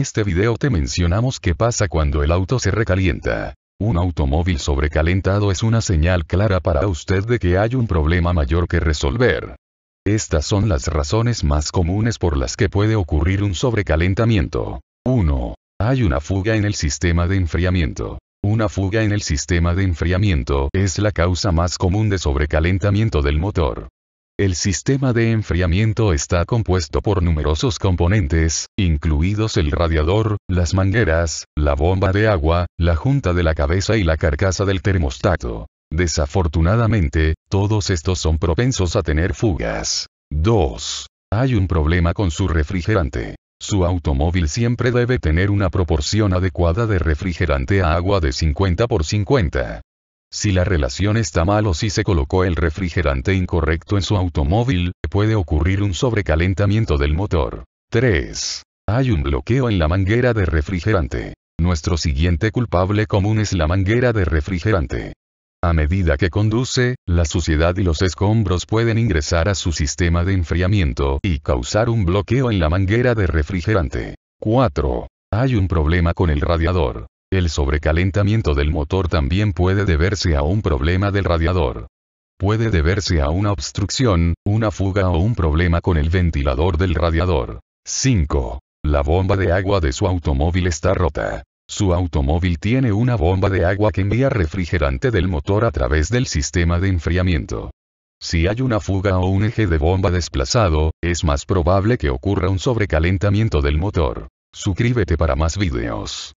este video te mencionamos qué pasa cuando el auto se recalienta. Un automóvil sobrecalentado es una señal clara para usted de que hay un problema mayor que resolver. Estas son las razones más comunes por las que puede ocurrir un sobrecalentamiento. 1. Hay una fuga en el sistema de enfriamiento. Una fuga en el sistema de enfriamiento es la causa más común de sobrecalentamiento del motor. El sistema de enfriamiento está compuesto por numerosos componentes, incluidos el radiador, las mangueras, la bomba de agua, la junta de la cabeza y la carcasa del termostato. Desafortunadamente, todos estos son propensos a tener fugas. 2. Hay un problema con su refrigerante. Su automóvil siempre debe tener una proporción adecuada de refrigerante a agua de 50 por 50. Si la relación está mal o si se colocó el refrigerante incorrecto en su automóvil, puede ocurrir un sobrecalentamiento del motor. 3. Hay un bloqueo en la manguera de refrigerante. Nuestro siguiente culpable común es la manguera de refrigerante. A medida que conduce, la suciedad y los escombros pueden ingresar a su sistema de enfriamiento y causar un bloqueo en la manguera de refrigerante. 4. Hay un problema con el radiador. El sobrecalentamiento del motor también puede deberse a un problema del radiador. Puede deberse a una obstrucción, una fuga o un problema con el ventilador del radiador. 5. La bomba de agua de su automóvil está rota. Su automóvil tiene una bomba de agua que envía refrigerante del motor a través del sistema de enfriamiento. Si hay una fuga o un eje de bomba desplazado, es más probable que ocurra un sobrecalentamiento del motor. Suscríbete para más videos.